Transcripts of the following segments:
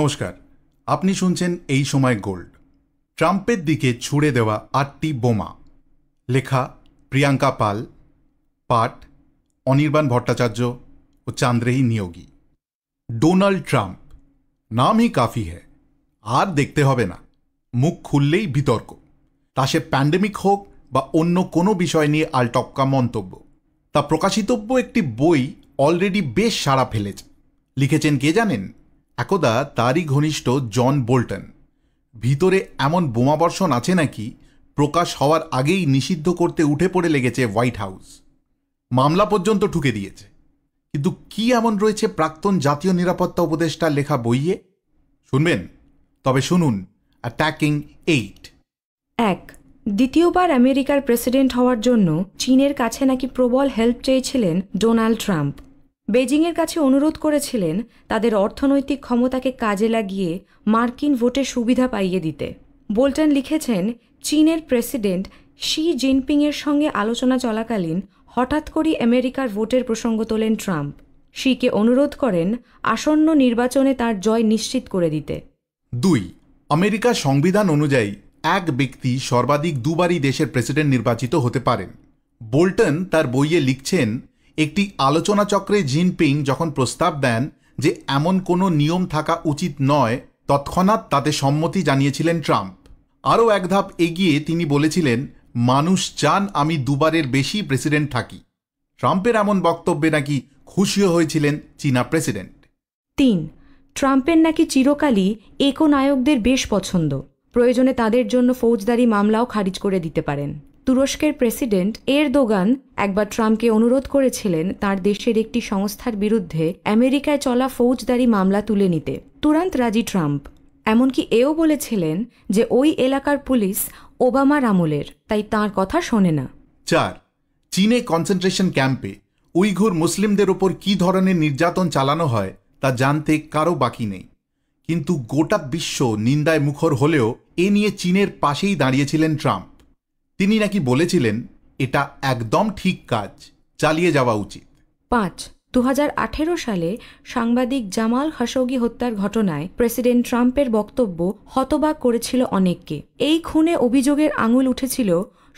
নমস্কার আপনি শুনছেন এই সময় গোল্ড ট্রাম্পের দিকে ছুড়ে দেওয়া আটটি বোমা লেখা প্রিয়াঙ্কা পাল পাঠ অনির্বাণ ভট্টাচার্য ও চান্দ্রেহী নিয়োগী ডোনাল্ড ট্রাম্প নামই কাফি হ্যায় আর দেখতে হবে না মুখ খুললেই বিতর্ক তা সে প্যান্ডেমিক হোক বা অন্য কোনো বিষয় নিয়ে আলটপকা মন্তব্য তা প্রকাশিতব্য একটি বই অলরেডি বেশ সাড়া ফেলেছে লিখেছেন কে জানেন একদা তারই ঘনিষ্ঠ জন বোল্টন ভিতরে এমন বোমাবর্ষণ আছে নাকি প্রকাশ হওয়ার আগেই নিষিদ্ধ করতে উঠে পড়ে লেগেছে হোয়াইট হাউস মামলা পর্যন্ত ঠুকে দিয়েছে কিন্তু কি এমন রয়েছে প্রাক্তন জাতীয় নিরাপত্তা উপদেষ্টার লেখা বইয়ে শুনবেন তবে শুনুন অ্যাট্যাকিং এইট এক দ্বিতীয়বার আমেরিকার প্রেসিডেন্ট হওয়ার জন্য চীনের কাছে নাকি প্রবল হেল্প চেয়েছিলেন ডোনাল্ড ট্রাম্প বেজিংয়ের কাছে অনুরোধ করেছিলেন তাদের অর্থনৈতিক ক্ষমতাকে কাজে লাগিয়ে মার্কিন ভোটে সুবিধা পাইয়ে দিতে বোল্টন লিখেছেন চীনের প্রেসিডেন্ট শি জিনপিংয়ের সঙ্গে আলোচনা চলাকালীন হঠাৎ করেই আমেরিকার ভোটের প্রসঙ্গ তোলেন ট্রাম্প শিকে অনুরোধ করেন আসন্ন নির্বাচনে তার জয় নিশ্চিত করে দিতে দুই আমেরিকার সংবিধান অনুযায়ী এক ব্যক্তি সর্বাধিক দুবারই দেশের প্রেসিডেন্ট নির্বাচিত হতে পারেন বোল্টন তার বইয়ে লিখছেন একটি আলোচনা চক্রে জিনপিং যখন প্রস্তাব দেন যে এমন কোনো নিয়ম থাকা উচিত নয় তৎক্ষণাৎ তাতে সম্মতি জানিয়েছিলেন ট্রাম্প আরও এক ধাপ এগিয়ে তিনি বলেছিলেন মানুষ চান আমি দুবারের বেশি প্রেসিডেন্ট থাকি ট্রাম্পের এমন বক্তব্যে নাকি খুশিও হয়েছিলেন চীনা প্রেসিডেন্ট তিন ট্রাম্পের নাকি চিরকালই একনায়কদের বেশ পছন্দ প্রয়োজনে তাদের জন্য ফৌজদারি মামলাও খারিজ করে দিতে পারেন তুরস্কের প্রেসিডেন্ট এরদোগান একবার ট্রাম্পকে অনুরোধ করেছিলেন তার দেশের একটি সংস্থার বিরুদ্ধে আমেরিকায় চলা ফৌজদারি মামলা তুলে নিতে তুরান্ত রাজি ট্রাম্প এমনকি এও বলেছিলেন যে ওই এলাকার পুলিশ ওবামার আমলের তাই তার কথা শোনে না চার চীনে কনসেন্ট্রেশন ক্যাম্পে উইঘুর মুসলিমদের ওপর কি ধরনের নির্যাতন চালানো হয় তা জানতে কারও বাকি নেই কিন্তু গোটা বিশ্ব নিন্দায় মুখর হলেও এ নিয়ে চীনের পাশেই দাঁড়িয়েছিলেন ট্রাম্প তিনি নাকি বলেছিলেন এটা একদম ঠিক কাজ চালিয়ে যাওয়া উচিত পাঁচ দু সালে সাংবাদিক জামাল খাশোগি হত্যার ঘটনায় প্রেসিডেন্ট ট্রাম্পের বক্তব্য হতবাক করেছিল অনেককে এই খুনে অভিযোগের আঙুল উঠেছিল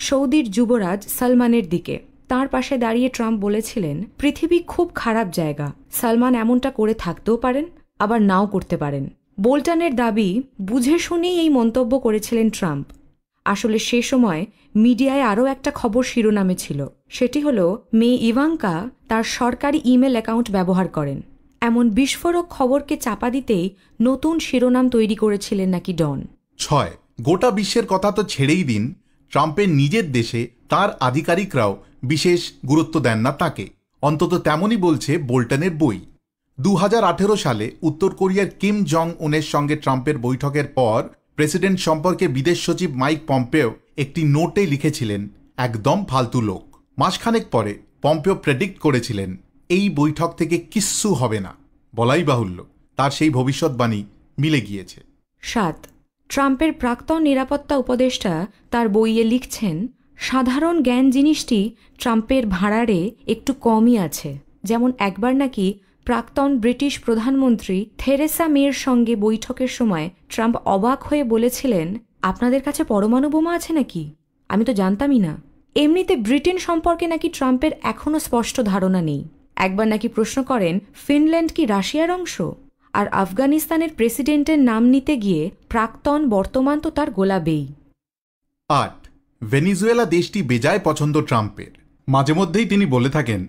সৌদির যুবরাজ সালমানের দিকে তার পাশে দাঁড়িয়ে ট্রাম্প বলেছিলেন পৃথিবী খুব খারাপ জায়গা সালমান এমনটা করে থাকতেও পারেন আবার নাও করতে পারেন বোল্টনের দাবি বুঝে শুনেই এই মন্তব্য করেছিলেন ট্রাম্প আসলে সে সময় মিডিয়ায় আরও একটা খবর শিরোনামে ছিল সেটি হলো মেয়ে ইভাঙ্কা তার সরকারি ইমেল অ্যাকাউন্ট ব্যবহার করেন এমন বিস্ফোরক খবরকে চাপা দিতেই নতুন শিরোনাম তৈরি করেছিলেন নাকি ডন ছয় গোটা বিশ্বের কথা তো ছেড়েই দিন ট্রাম্পের নিজের দেশে তার আধিকারিকরাও বিশেষ গুরুত্ব দেন না তাকে অন্তত তেমনই বলছে বোল্টনের বই দু সালে উত্তর কোরিয়ার কিম জং উনের সঙ্গে ট্রাম্পের বৈঠকের পর প্রেসিডেন্ট সম্পর্কে বিদেশ সচিব মাইক পম্পেও একটি নোটে লিখেছিলেন একদম ফালতু লোক মাসখানেক পরে পম্পেও প্রেডিক্ট করেছিলেন এই বৈঠক থেকে কিচ্ছু হবে না বলাই বাহুল্য তার সেই ভবিষ্যৎবাণী মিলে গিয়েছে সাত ট্রাম্পের প্রাক্তন নিরাপত্তা উপদেষ্টা তার বইয়ে লিখছেন সাধারণ জ্ঞান জিনিসটি ট্রাম্পের ভাড়ারে একটু কমই আছে যেমন একবার নাকি প্রাক্তন ব্রিটিশ প্রধানমন্ত্রী থেরেসা মেয়ের সঙ্গে বৈঠকের সময় ট্রাম্প অবাক হয়ে বলেছিলেন আপনাদের কাছে পরমাণু বোমা আছে নাকি আমি তো জানতামই না এমনিতে ব্রিটেন সম্পর্কে নাকি ট্রাম্পের এখনও স্পষ্ট ধারণা নেই একবার নাকি প্রশ্ন করেন ফিনল্যান্ড কি রাশিয়ার অংশ আর আফগানিস্তানের প্রেসিডেন্টের নাম নিতে গিয়ে প্রাক্তন বর্তমান তো তার গোলাবেই আট ভেনিজুয়েলা দেশটি বেজায় পছন্দ ট্রাম্পের মাঝে মধ্যেই তিনি বলে থাকেন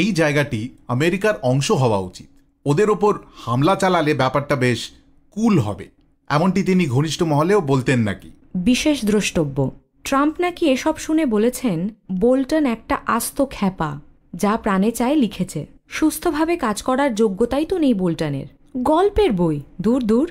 এই জায়গাটি আমেরিকার অংশ হওয়া উচিত ওদের ওপর হামলা চালালে ব্যাপারটা বেশ কুল হবে এমনটি তিনি ঘনিষ্ঠ মহলেও বলতেন নাকি বিশেষ দ্রষ্টব্য ট্রাম্প নাকি এসব শুনে বলেছেন বোল্টন একটা আস্ত খ্যাপা যা প্রাণে চায় লিখেছে সুস্থভাবে কাজ করার যোগ্যতাই তো নেই বোল্টনের গল্পের বই দূর দূর